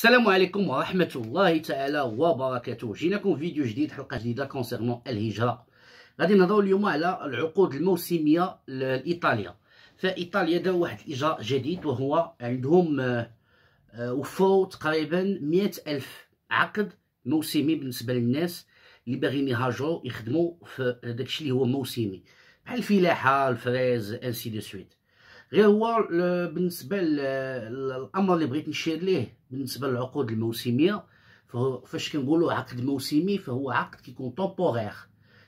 السلام عليكم ورحمة الله تعالى وبركاته جيناكم فيديو جديد حلقة جديدة كونسيرمون الهجرة غادي نهضرو اليوم على العقود الموسمية لإيطاليا فإيطاليا دار واحد الإجراء جديد وهو عندهم آه، آه، وفروا تقريبا مئة ألف عقد موسمي بالنسبة للناس اللي باغيين يهاجروا يخدموا في داكشي اللي هو موسمي بحال الفلاحة الفريز انسي دو سويت غير هو بالنسبه للامر اللي بغيت نشير ليه بالنسبه للعقود الموسميه فاش كنقولوا عقد موسمي فهو عقد كيكون طومبوغيغ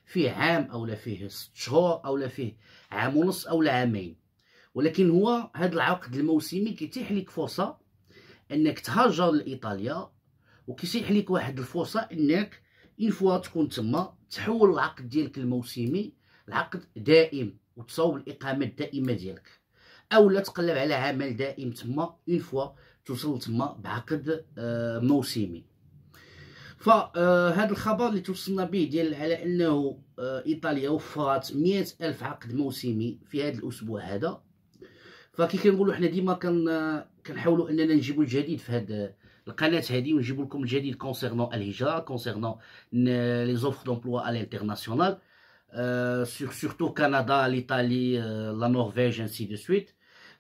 فيه عام اولا فيه ست شهور اولا فيه عام ونص اولا عامين ولكن هو هذا العقد الموسمي كيتيح لك فرصه انك تهاجر لايطاليا وكيتيح لك واحد الفرصه انك ان فوا تكون تما تحول العقد ديالك الموسمي لعقد دائم وتصاوب الاقامه الدائمه ديالك اولا تقلب على عمل دائم تما اون فوا توصل تما بعقد آه، موسمي فهاد آه، الخبر اللي توصلنا به ديال على انه آه، ايطاليا وفرت مئة الف عقد موسمي في هذا الاسبوع هذا فكي كنقولوا حنا ديما كنحاولوا اننا نجيبوا الجديد في هذا القناه هذه ونجيب لكم الجديد كونسيرنون الهجره كونسيرنون لي زوفر دومبلوا على الانترناسيونال سورتو كندا ايطاليا لا نورفيج انسي دو سويت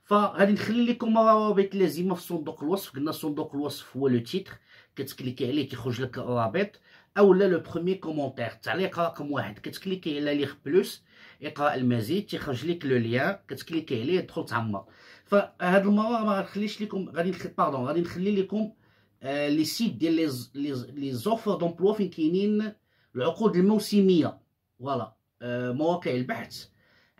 فغادي نخلي لكم الروابط اللازمه في صندوق الوصف قلنا صندوق الوصف هو لو تيتر كتكليكي عليه كيخرج لك الرابط اولا لو بروميي كومونتير تعليق رقم واحد كتكليكي على ليغ بلوس اقرا المزيد تيخرج لك لو ليان كتكليكي عليه تدخل تعمر فهاد المره ما غنخليش لكم غادي نخلي باردون غادي نخلي لكم آه، لي سيت ديال لي لي زوفر دومبلوا فين كاينين العقود الموسميه فوالا آه، مواقع البحث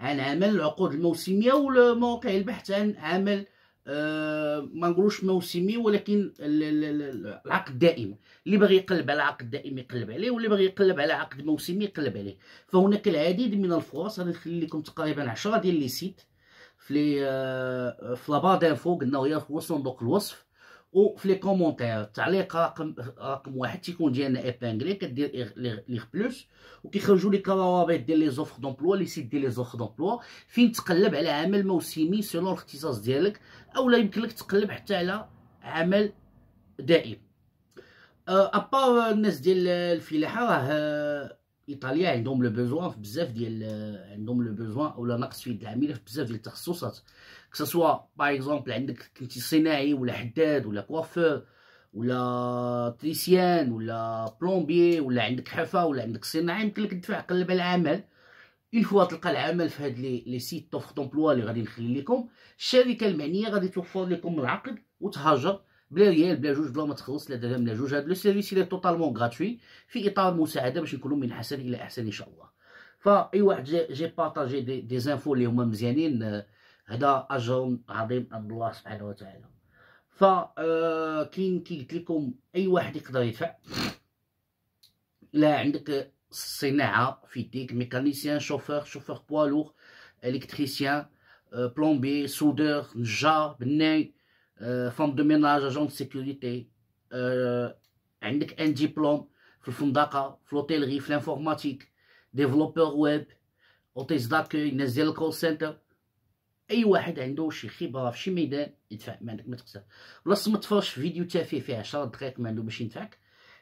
عن عمل العقود الموسميه والمواقع البحث عن عمل أه ما نقولوش موسمي ولكن العقد الدائم اللي باغي يقلب على عقد دائم يقلب عليه واللي باغي يقلب على عقد موسمي يقلب عليه فهناك العديد من الفرص انا نخلي لكم تقريبا 10 ديال لي سيت في آه في لابار دانفو قلنا هي في صندوق الوصف وفي لي كومونتير تعليق رقم رقم واحد تيكون ديالنا ايبانغلي كدير لي بلوس وكيخرجوا لك روابط ديال لي زوفر دومبلوا لي سيت ديال لي زوفر دومبلوا فين تقلب على عمل موسمي سولو الاختصاص ديالك او لا يمكن لك تقلب حتى على عمل دائم ابار أه، الناس ديال الفلاحه راه ايطاليا عندهم لو بوزوان في بزاف ديال عندهم لو بوزوان اولا نقص في العامله في بزاف ديال التخصصات كسوا باغ اكزومبل عندك كنتي صناعي ولا حداد ولا كوافور ولا تريسيان ولا بلومبي ولا عندك حفا ولا عندك صناعي يمكن لك تدفع قلب على العمل اون فوا تلقى العمل في هاد لي لي سيت توف دومبلوا اللي غادي نخلي لكم الشركه المعنيه غادي توفر لكم العقد وتهاجر بلا ريال بلا جوج بلا ما تخلص لا درهم لا جوج هاد لو سيرفيس اللي توتالمون غراتوي في اطار المساعده باش نكونوا من حسن الى احسن ان شاء الله فاي واحد جي, جي بارطاجي دي, دي زانفو اللي هما مزيانين هذا اجر عظيم عند الله سبحانه وتعالى ف آه، كاين قلت لكم اي واحد يقدر يدفع لا عندك صناعه في يديك ميكانيسيان شوفور شوفور بوالور الكتريسيان آه، بلومبي سودور نجار بناي آه، فام دو ميناج اجون سيكوريتي عندك ان ديبلوم في الفندقه في لوتيلغي في الانفورماتيك ديفلوبور ويب اوتيز داكوي ناس ديال الكول سنتر اي واحد عنده شي خبره في شي ميدان يدفع ما عندك ما تقصر بلاص ما تفرش فيديو تافه فيه 10 دقائق ما عنده باش ينفعك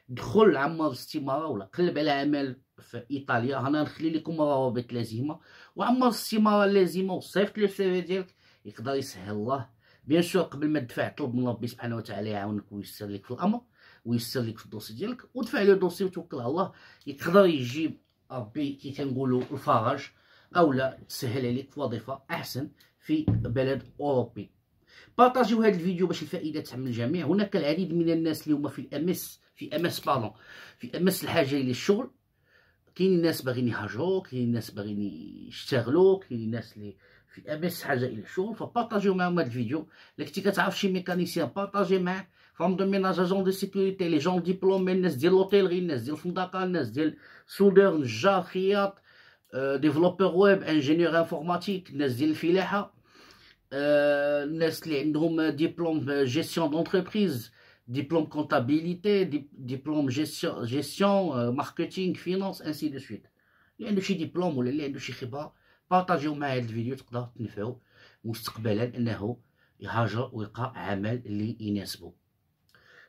دخل عمر الاستماره ولا قلب على عمل في ايطاليا هنا نخلي لكم الروابط اللازمه وعمر الاستماره اللازمه وصيفط لي السيفي ديالك يقدر يسهل الله بيان سور قبل ما تدفع طلب من ربي سبحانه وتعالى يعاونك ويسر لك في الامر ويسر لك في الدوسي ديالك ودفع له الدوسي وتوكل على الله يقدر يجيب ربي كي تنقولوا الفرج اولا تسهل عليك وظيفه احسن في بلد اوروبي بارطاجيو هذا الفيديو باش الفائده تعم الجميع هناك العديد من الناس اللي هما في الامس في امس بالون في امس الحاجه للشغل كاين الناس باغيين يهاجروا كاين الناس باغيين يشتغلوا كاين الناس اللي في امس حاجه الى الشغل فبارطاجيو معاهم هذا الفيديو الا كنتي كتعرف شي ميكانيسيان بارطاجي معاه فهم دو ميناج اجون دو سيكوريتي لي جون ديبلومي الناس ديال لوتيلغي الناس ديال الفندقه الناس ديال سولدور نجار خياط ديفلوبور ويب انجينيور انفورماتيك الناس ديال الفلاحه الناس اللي عندهم ديبلوم جيستيون دونتربريز ديبلوم كونتابيليتي ديبلوم جيستيون ماركتينغ فينانس انسي دو سويت اللي عنده شي ديبلوم ولا اللي عنده شي خبره بارطاجيو معايا هاد الفيديو تقدر تنفعو مستقبلا انه يهاجر ويلقى عمل اللي يناسبه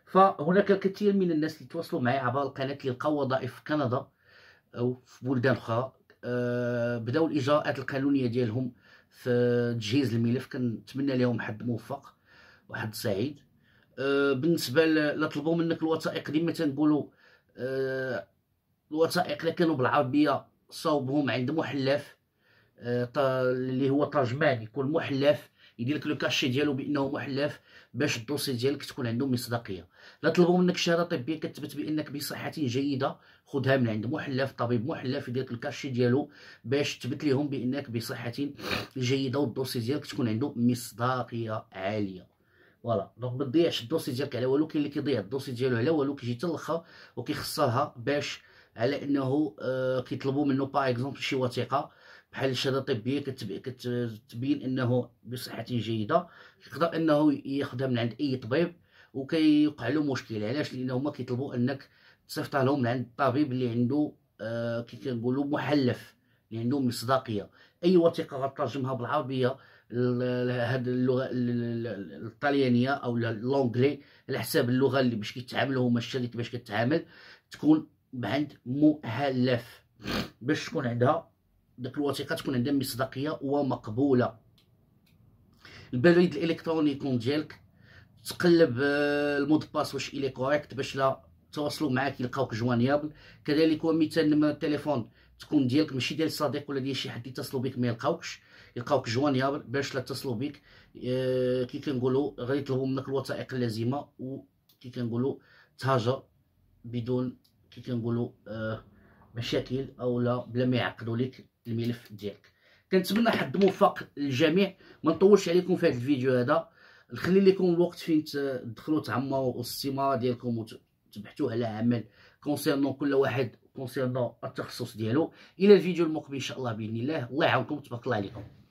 فهناك الكثير من الناس اللي تواصلوا معي عبر القناه اللي لقاو وظائف في كندا او في بلدان اخرى بداو الاجراءات القانونيه ديالهم في تجهيز الملف كنتمنى لهم حد موفق وحد سعيد أه بالنسبه لا طلبوا منك الوثائق ديما تنقولوا أه الوثائق اللي كانوا بالعربيه صوبهم عند محلف أه، اللي هو طاجمان يكون محلف يدير لك لو كاشي ديالو بانه محلف باش الدوسي ديالك تكون عنده مصداقيه لا طلبوا منك شهاده طبيه كتثبت بانك بصحه جيده خذها من عند محلف طبيب محلف يدير لك الكاشي ديالو باش تثبت لهم بانك بصحه جيده والدوسي ديالك تكون عنده مصداقيه عاليه فوالا دونك ما تضيعش الدوسي ديالك على والو كاين اللي كيضيع الدوسي ديالو على والو كيجي تلخا وكيخسرها باش على انه آه، كيطلبوا منه باغ اكزومبل شي وثيقه بحال الشهاده الطبيه كتبين انه بصحه جيده يقدر انه ياخذها من عند اي طبيب وكيوقع له مشكل علاش لانه هما كيطلبوا انك تصيفطها لهم من عند الطبيب اللي عنده آه، كي كنقولوا محلف اللي عنده مصداقيه اي وثيقه غترجمها بالعربيه هاد اللغه الطليانيه او لونجلي على حساب اللغه اللي باش كيتعاملوا هما الشركه باش كتعامل تكون عند مؤلف باش تكون عندها داك الوثيقه تكون عندها مصداقيه ومقبوله البريد الالكتروني يكون ديالك تقلب آه، المود باس واش الي كوريكت باش لا تواصلوا معاك يلقاوك جوانيابل كذلك ومثال لما التليفون تكون ديالك ماشي ديال صديق ولا ديال شي حد يتصلوا بك ما يلقاوكش يلقاوك جوانيابل باش لا تصلوا بك آه، كي كنقولوا يطلبوا منك الوثائق اللازمه وكي كنقولوا تهاجر بدون كي كنقولوا آه، مشاكل او لا بلا ما يعقدوا لك الملف ديالك كنتمنى حظ موفق للجميع ما نطولش عليكم في هذا الفيديو هذا نخلي لكم الوقت فين تدخلوا تعمروا الاستماره ديالكم وتبحثوا على عمل كونسيرنون كل واحد كونسيرنون التخصص ديالو الى الفيديو المقبل ان شاء الله باذن الله الله يعاونكم تبارك الله عليكم